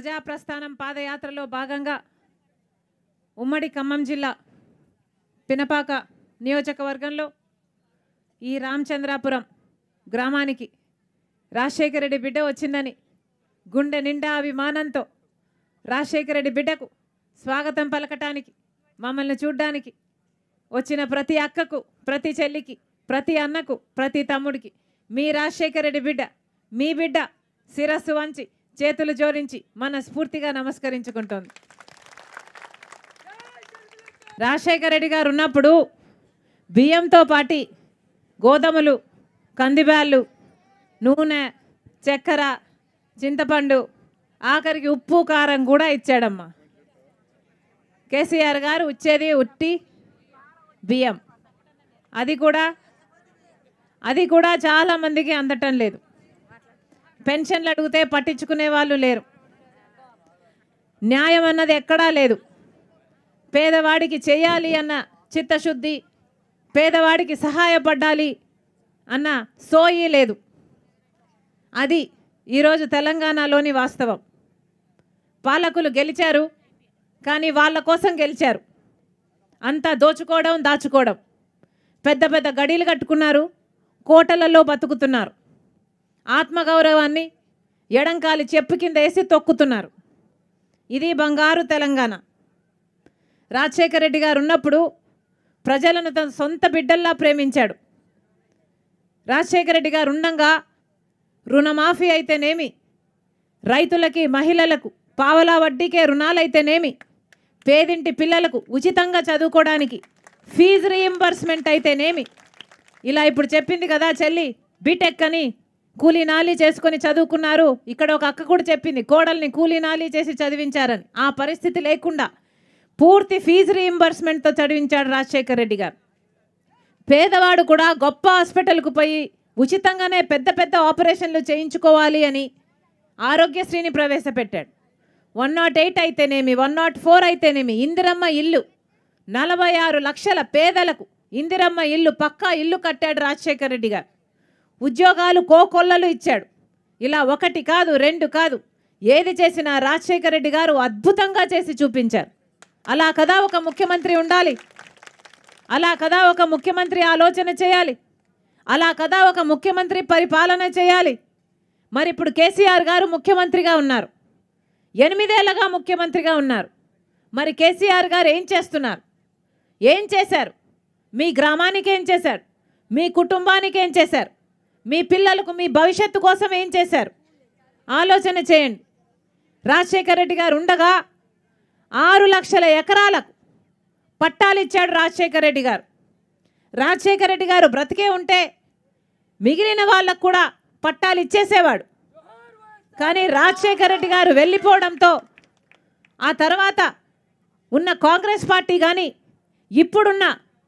ప్రజాప్రస్థానం పాదయాత్రలో భాగంగా ఉమ్మడి ఖమ్మం జిల్లా పినపాక నియోజకవర్గంలో ఈ రామచంద్రాపురం గ్రామానికి రాజశేఖర రెడ్డి బిడ్డ వచ్చిందని గుండె నిండా అభిమానంతో రాజశేఖర రెడ్డి బిడ్డకు స్వాగతం పలకటానికి మమ్మల్ని చూడ్డానికి వచ్చిన ప్రతి అక్కకు ప్రతి చెల్లికి ప్రతి అన్నకు ప్రతి తమ్ముడికి మీ రాజశేఖర రెడ్డి బిడ్డ మీ బిడ్డ శిరస్సు వంచి చేతులు జోడించి మన స్ఫూర్తిగా నమస్కరించుకుంటోంది రాజశేఖర రెడ్డి గారు ఉన్నప్పుడు బియ్యంతో పాటి గోధుమలు కందిబ్యాళ్ళు నూనె చక్కెర చింతపండు ఆఖరికి ఉప్పు కారం కూడా ఇచ్చాడమ్మ కేసీఆర్ గారు ఇచ్చేది ఉట్టి బియ్యం అది కూడా అది కూడా చాలామందికి అందటం లేదు పెన్షన్లు అడిగితే పట్టించుకునే వాళ్ళు లేరు న్యాయం అన్నది ఎక్కడా లేదు పేదవాడికి చేయాలి అన్న చిత్తశుద్ధి పేదవాడికి సహాయపడ్డాలి అన్న సోయి లేదు అది ఈరోజు తెలంగాణలోని వాస్తవం పాలకులు గెలిచారు కానీ వాళ్ళ కోసం గెలిచారు అంతా దోచుకోవడం దాచుకోవడం పెద్ద పెద్ద గడీలు కట్టుకున్నారు కోటలలో బతుకుతున్నారు ఆత్మగౌరవాన్ని ఎడంకాలి చెప్పు కింద వేసి తొక్కుతున్నారు ఇది బంగారు తెలంగాణ రాజశేఖర రెడ్డి గారు ఉన్నప్పుడు ప్రజలను తన సొంత బిడ్డల్లా ప్రేమించాడు రాజశేఖర రెడ్డి గారు ఉండగా రుణమాఫీ అయితేనేమి రైతులకి మహిళలకు పావలా వడ్డీకే రుణాలైతేనేమి పేదింటి పిల్లలకు ఉచితంగా చదువుకోవడానికి ఫీజు రీఎంబర్స్మెంట్ అయితేనేమి ఇలా ఇప్పుడు చెప్పింది కదా చెల్లి బీటెక్ అని కూలీనాలి చేసుకొని చదువుకున్నారు ఇక్కడ ఒక అక్క కూడా చెప్పింది కోడల్ని కూలీనాలి చేసి చదివించారని ఆ పరిస్థితి లేకుండా పూర్తి ఫీజు రీఎంబర్స్మెంట్తో చదివించాడు రాజశేఖర్ రెడ్డి గారు పేదవాడు కూడా గొప్ప హాస్పిటల్కు పోయి ఉచితంగానే పెద్ద పెద్ద ఆపరేషన్లు చేయించుకోవాలి అని ఆరోగ్యశ్రీని ప్రవేశపెట్టాడు వన్ నాట్ ఎయిట్ అయితేనేమి వన్ నాట్ ఫోర్ అయితేనేమి ఇందిరమ్మ ఇల్లు నలభై ఆరు లక్షల పేదలకు ఇందిరమ్మ ఇల్లు పక్కా ఇల్లు కట్టాడు రాజశేఖర్ రెడ్డి గారు ఉద్యోగాలు కోకొల్లలు ఇచ్చాడు ఇలా ఒకటి కాదు రెండు కాదు ఏది చేసినా రాజశేఖర రెడ్డి గారు అద్భుతంగా చేసి చూపించారు అలా కదా ఒక ముఖ్యమంత్రి ఉండాలి అలా కదా ఒక ముఖ్యమంత్రి ఆలోచన చేయాలి అలా కదా ఒక ముఖ్యమంత్రి పరిపాలన చేయాలి మరి ఇప్పుడు కేసీఆర్ గారు ముఖ్యమంత్రిగా ఉన్నారు ఎనిమిదేళ్లగా ముఖ్యమంత్రిగా ఉన్నారు మరి కేసీఆర్ గారు ఏం చేస్తున్నారు ఏం చేశారు మీ గ్రామానికి ఏం చేశారు మీ కుటుంబానికి ఏం చేశారు మీ పిల్లలకు మీ భవిష్యత్తు కోసం ఏం చేశారు ఆలోచన చేయండి రాజశేఖర రెడ్డి గారు ఉండగా ఆరు లక్షల ఎకరాలకు పట్టాలు ఇచ్చాడు రాజశేఖర రెడ్డి గారు రాజశేఖర రెడ్డి గారు బ్రతికే ఉంటే మిగిలిన వాళ్ళకు కూడా పట్టాలు ఇచ్చేసేవాడు కానీ రాజశేఖర రెడ్డి గారు వెళ్ళిపోవడంతో ఆ తర్వాత ఉన్న కాంగ్రెస్ పార్టీ కానీ ఇప్పుడున్న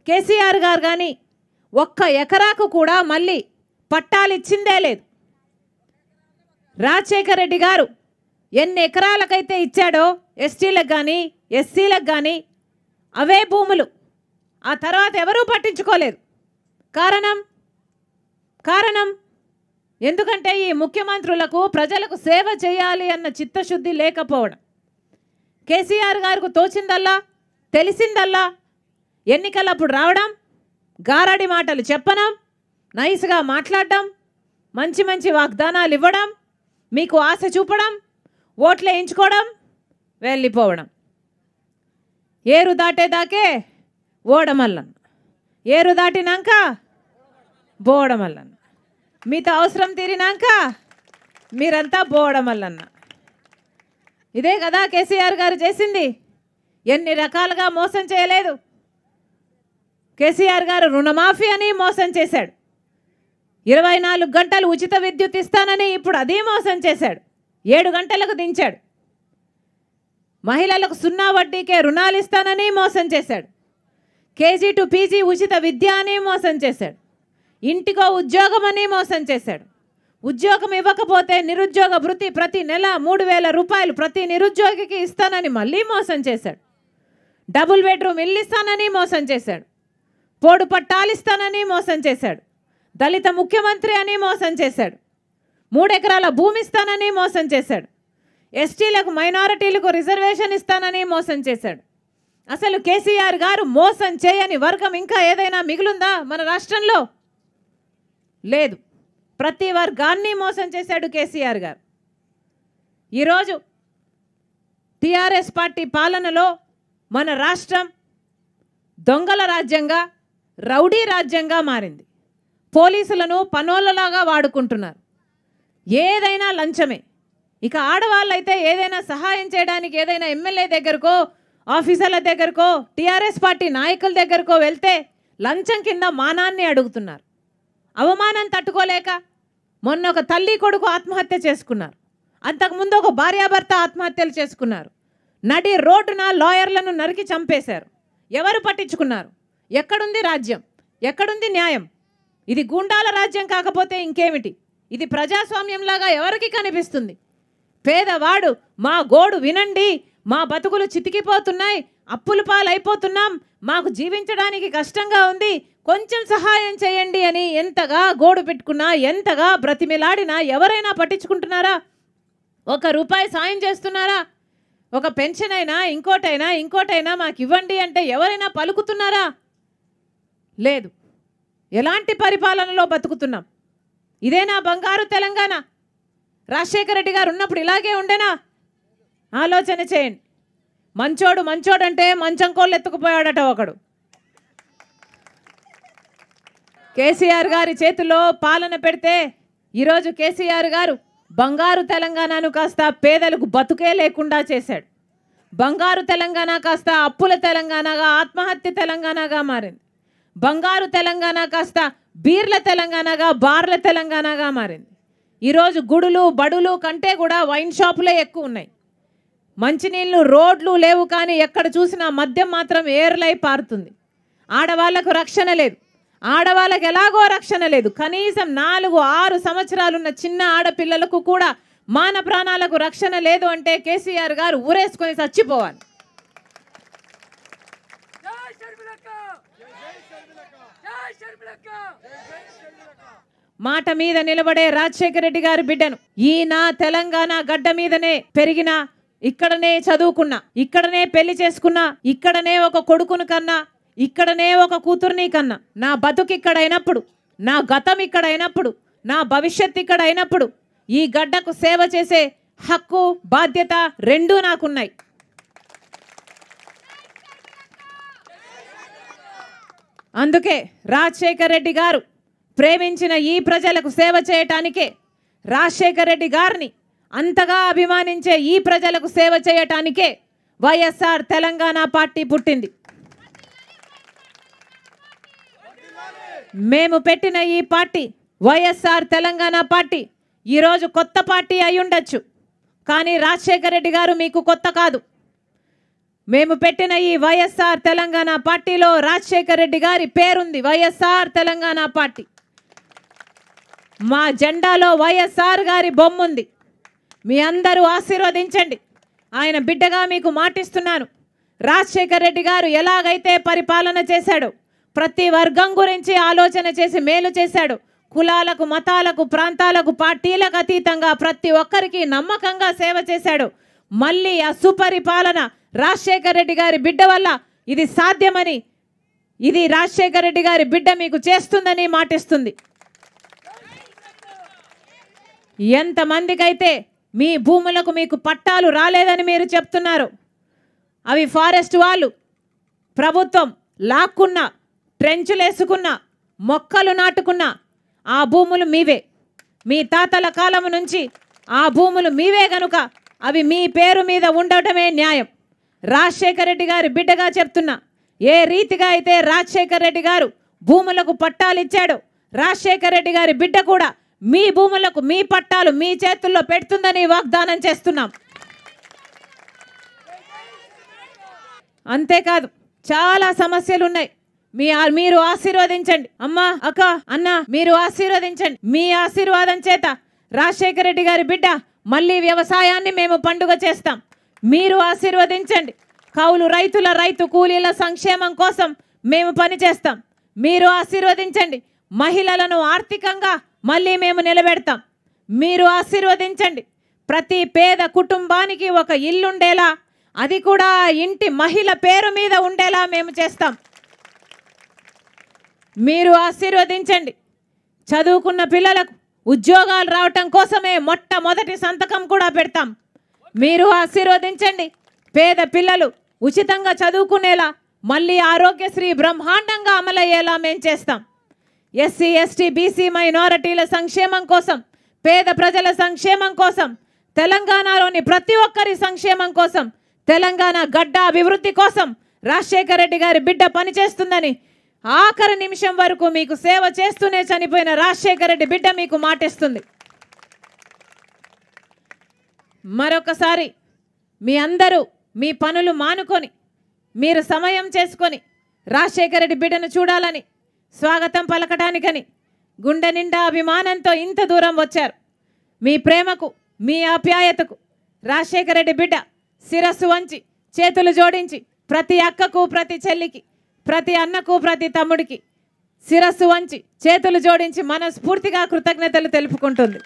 కేసీఆర్ గారు కానీ ఒక్క ఎకరాకు కూడా మళ్ళీ పట్టాలు ఇచ్చిందే లేదు రాజశేఖర్ రెడ్డి గారు ఎన్ని ఎకరాలకైతే ఇచ్చాడో ఎస్టీలకు కానీ ఎస్సీలకు కానీ అవే భూములు ఆ తర్వాత ఎవరూ పట్టించుకోలేదు కారణం కారణం ఎందుకంటే ఈ ముఖ్యమంత్రులకు ప్రజలకు సేవ చేయాలి అన్న చిత్తశుద్ధి లేకపోవడం కేసీఆర్ గారికి తోచిందల్లా తెలిసిందల్లా ఎన్నికలప్పుడు రావడం గారడి మాటలు చెప్పనం నైస్గా మాట్లాడడం మంచి మంచి వాగ్దానాలు ఇవ్వడం మీకు ఆశ చూపడం ఓట్లు వేయించుకోవడం వెళ్ళిపోవడం ఏరు దాటేదాకే ఓడమల్లను ఏరు దాటినాక బోడమల్లన్న మీతో అవసరం తీరినాక మీరంతా బోడమల్లన్న ఇదే కదా కేసీఆర్ గారు చేసింది ఎన్ని రకాలుగా మోసం చేయలేదు కేసీఆర్ గారు రుణమాఫీ అని మోసం చేశాడు ఇరవై నాలుగు గంటలు ఉచిత విద్యుత్ ఇస్తానని ఇప్పుడు అదే మోసం చేశాడు ఏడు గంటలకు దించాడు మహిళలకు సున్నా వడ్డీకే రుణాలు ఇస్తానని మోసం చేశాడు కేజీ టు పీజీ ఉచిత విద్య అని మోసం చేశాడు ఇంటికో ఉద్యోగం అని మోసం చేశాడు ఉద్యోగం ఇవ్వకపోతే నిరుద్యోగ వృత్తి ప్రతి నెల మూడు వేల రూపాయలు ప్రతి నిరుద్యోగికి ఇస్తానని మళ్ళీ మోసం చేశాడు డబుల్ బెడ్రూమ్ ఇల్లు ఇస్తానని మోసం చేశాడు పోడు పట్టాలు ఇస్తానని మోసం చేశాడు దళిత ముఖ్యమంత్రి అని మోసం చేశాడు మూడెకరాల భూమి ఇస్తానని మోసం చేశాడు ఎస్టీలకు మైనారిటీలకు రిజర్వేషన్ ఇస్తానని మోసం చేశాడు అసలు కేసీఆర్ గారు మోసం చేయని వర్గం ఇంకా ఏదైనా మిగులుందా మన రాష్ట్రంలో లేదు ప్రతి వర్గాన్ని మోసం చేశాడు కేసీఆర్ గారు ఈరోజు టీఆర్ఎస్ పార్టీ పాలనలో మన రాష్ట్రం దొంగల రాజ్యంగా రౌడీ రాజ్యంగా మారింది పోలీసులను పనోళ్ళలాగా వాడుకుంటున్నారు ఏదైనా లంచమే ఇక ఆడవాళ్ళైతే ఏదైనా సహాయం చేయడానికి ఏదైనా ఎమ్మెల్యే దగ్గరకో ఆఫీసర్ల దగ్గరకో టీఆర్ఎస్ పార్టీ నాయకుల దగ్గరకో వెళ్తే లంచం కింద మానాన్ని అడుగుతున్నారు అవమానం తట్టుకోలేక మొన్న ఒక తల్లి కొడుకు ఆత్మహత్య చేసుకున్నారు అంతకుముందు ఒక భార్యాభర్త ఆత్మహత్యలు చేసుకున్నారు నడి రోడ్డున లాయర్లను నరికి చంపేశారు ఎవరు పట్టించుకున్నారు ఎక్కడుంది రాజ్యం ఎక్కడుంది న్యాయం ఇది గుండాల రాజ్యం కాకపోతే ఇంకేమిటి ఇది ప్రజాస్వామ్యంలాగా ఎవరికి కనిపిస్తుంది పేదవాడు మా గోడు వినండి మా బతుకులు చితికిపోతున్నాయి అప్పులు పాలైపోతున్నాం మాకు జీవించడానికి కష్టంగా ఉంది కొంచెం సహాయం చేయండి అని ఎంతగా గోడు పెట్టుకున్నా ఎంతగా బ్రతిమిలాడినా ఎవరైనా పట్టించుకుంటున్నారా ఒక రూపాయి సాయం చేస్తున్నారా ఒక పెన్షన్ అయినా ఇంకోటైనా ఇంకోటైనా మాకు ఇవ్వండి అంటే ఎవరైనా పలుకుతున్నారా లేదు ఎలాంటి పరిపాలనలో బతుకుతున్నాం ఇదే నా బంగారు తెలంగాణ రాజశేఖర రెడ్డి గారు ఉన్నప్పుడు ఇలాగే ఉండేనా ఆలోచన చేయండి మంచోడు మంచోడంటే మంచం కోళ్ళు ఎత్తుకుపోయాడట ఒకడు కేసీఆర్ గారి చేతిలో పాలన పెడితే ఈరోజు కేసీఆర్ గారు బంగారు తెలంగాణను కాస్త పేదలకు బతుకే లేకుండా చేశాడు బంగారు తెలంగాణ కాస్త అప్పుల తెలంగాణగా ఆత్మహత్య తెలంగాణగా మారింది బంగారు తెలంగాణ కాస్త బీర్ల తెలంగాణగా బార్ల తెలంగాణగా మారింది ఈరోజు గుడులు బడులు కంటే కూడా వైన్ షాపులే ఎక్కువ ఉన్నాయి మంచినీళ్ళు రోడ్లు లేవు కానీ ఎక్కడ చూసినా మద్యం మాత్రం ఏర్లై పారుతుంది ఆడవాళ్లకు రక్షణ లేదు ఆడవాళ్ళకి ఎలాగో రక్షణ లేదు కనీసం నాలుగు ఆరు సంవత్సరాలున్న చిన్న ఆడపిల్లలకు కూడా మాన ప్రాణాలకు రక్షణ లేదు అంటే కేసీఆర్ గారు ఊరేసుకొని చచ్చిపోవాలి మాట మీద నిలబడే రాజశేఖర రెడ్డి గారి బిడ్డను ఈయన తెలంగాణ గడ్డ మీదనే పెరిగిన ఇక్కడనే చదువుకున్నా ఇక్కడనే పెళ్లి చేసుకున్నా ఇక్కడనే ఒక కొడుకును కన్నా ఇక్కడనే ఒక కూతుర్ని కన్నా నా బతుకు ఇక్కడ అయినప్పుడు నా గతం ఇక్కడ అయినప్పుడు నా భవిష్యత్ ఇక్కడ అయినప్పుడు ఈ గడ్డకు సేవ చేసే హక్కు బాధ్యత రెండూ నాకున్నాయి అందుకే రాజశేఖర్ రెడ్డి గారు ప్రేమించిన ఈ ప్రజలకు సేవ చేయటానికే రాజశేఖర్ రెడ్డి గారిని అంతగా అభిమానించే ఈ ప్రజలకు సేవ చేయటానికే వైఎస్ఆర్ తెలంగాణ పార్టీ పుట్టింది మేము పెట్టిన ఈ పార్టీ వైఎస్ఆర్ తెలంగాణ పార్టీ ఈరోజు కొత్త పార్టీ అయి ఉండొచ్చు కానీ రాజశేఖర రెడ్డి గారు మీకు కొత్త కాదు మేము పెట్టిన ఈ వైఎస్ఆర్ తెలంగాణ పార్టీలో రాజశేఖర్ రెడ్డి గారి పేరుంది వైఎస్ఆర్ తెలంగాణ పార్టీ మా జెండాలో వైఎస్ఆర్ గారి బొమ్మ ఉంది మీ అందరూ ఆశీర్వదించండి ఆయన బిడ్డగా మీకు మాటిస్తున్నాను రాజశేఖర్ రెడ్డి గారు ఎలాగైతే పరిపాలన చేశాడు ప్రతి వర్గం గురించి ఆలోచన చేసి మేలు చేశాడు కులాలకు మతాలకు ప్రాంతాలకు పార్టీలకు అతీతంగా ప్రతి ఒక్కరికి నమ్మకంగా సేవ చేశాడు మళ్ళీ ఆ సుపరిపాలన రాజశేఖర రెడ్డి గారి బిడ్డ వల్ల ఇది సాధ్యమని ఇది రాజశేఖర రెడ్డి గారి బిడ్డ మీకు చేస్తుందని మాటిస్తుంది ఎంతమందికైతే మీ భూములకు మీకు పట్టాలు రాలేదని మీరు చెప్తున్నారు అవి ఫారెస్ట్ వాళ్ళు ప్రభుత్వం లాక్కున్న ట్రెంచులు వేసుకున్న మొక్కలు నాటుకున్న ఆ భూములు మీవే మీ తాతల కాలం నుంచి ఆ భూములు మీవే గనుక అవి మీ పేరు మీద ఉండటమే న్యాయం రాజశేఖర రెడ్డి గారు బిడ్డగా చెప్తున్నా ఏ రీతిగా అయితే రాజశేఖర రెడ్డి గారు భూములకు పట్టాలు ఇచ్చాడు రాజశేఖర రెడ్డి గారి బిడ్డ కూడా మీ భూములకు మీ పట్టాలు మీ చేతుల్లో పెడుతుందని వాగ్దానం చేస్తున్నాం అంతేకాదు చాలా సమస్యలు ఉన్నాయి మీ మీరు ఆశీర్వదించండి అమ్మా అక్క అన్న మీరు ఆశీర్వదించండి మీ ఆశీర్వాదం చేత రాజశేఖర రెడ్డి గారి బిడ్డ మళ్ళీ వ్యవసాయాన్ని మేము పండుగ చేస్తాం మీరు ఆశీర్వదించండి కౌలు రైతుల రైతు కూలీల సంక్షేమం కోసం మేము పనిచేస్తాం మీరు ఆశీర్వదించండి మహిళలను ఆర్థికంగా మళ్ళీ మేము నిలబెడతాం మీరు ఆశీర్వదించండి ప్రతి పేద కుటుంబానికి ఒక ఇల్లుండేలా అది కూడా ఇంటి మహిళ పేరు మీద ఉండేలా మేము చేస్తాం మీరు ఆశీర్వదించండి చదువుకున్న పిల్లలకు ఉద్యోగాలు రావటం కోసమే మొట్టమొదటి సంతకం కూడా పెడతాం మీరు ఆశీర్వదించండి పేద పిల్లలు ఉచితంగా చదువుకునేలా మళ్ళీ ఆరోగ్యశ్రీ బ్రహ్మాండంగా అమలయ్యేలా మేం చేస్తాం ఎస్సీ ఎస్టీ బీసీ మైనారిటీల సంక్షేమం కోసం పేద ప్రజల సంక్షేమం కోసం తెలంగాణలోని ప్రతి ఒక్కరి సంక్షేమం కోసం తెలంగాణ గడ్డ అభివృద్ధి కోసం రాజశేఖర రెడ్డి గారి బిడ్డ పనిచేస్తుందని ఆఖరి నిమిషం వరకు మీకు సేవ చేస్తూనే చనిపోయిన రాజశేఖర రెడ్డి బిడ్డ మీకు మాటేస్తుంది మరొకసారి మీ అందరూ మీ పనులు మానుకొని మీరు సమయం చేసుకొని రాజశేఖర రెడ్డి బిడ్డను చూడాలని స్వాగతం పలకటానికని గుండె నిండా అభిమానంతో ఇంత దూరం వచ్చారు మీ ప్రేమకు మీ ఆప్యాయతకు రాజశేఖర రెడ్డి బిడ్డ శిరస్సు వంచి చేతులు జోడించి ప్రతి అక్కకు ప్రతి చెల్లికి ప్రతి అన్నకు ప్రతి తమ్ముడికి శిరస్సు వంచి చేతులు జోడించి మనస్ఫూర్తిగా కృతజ్ఞతలు తెలుపుకుంటుంది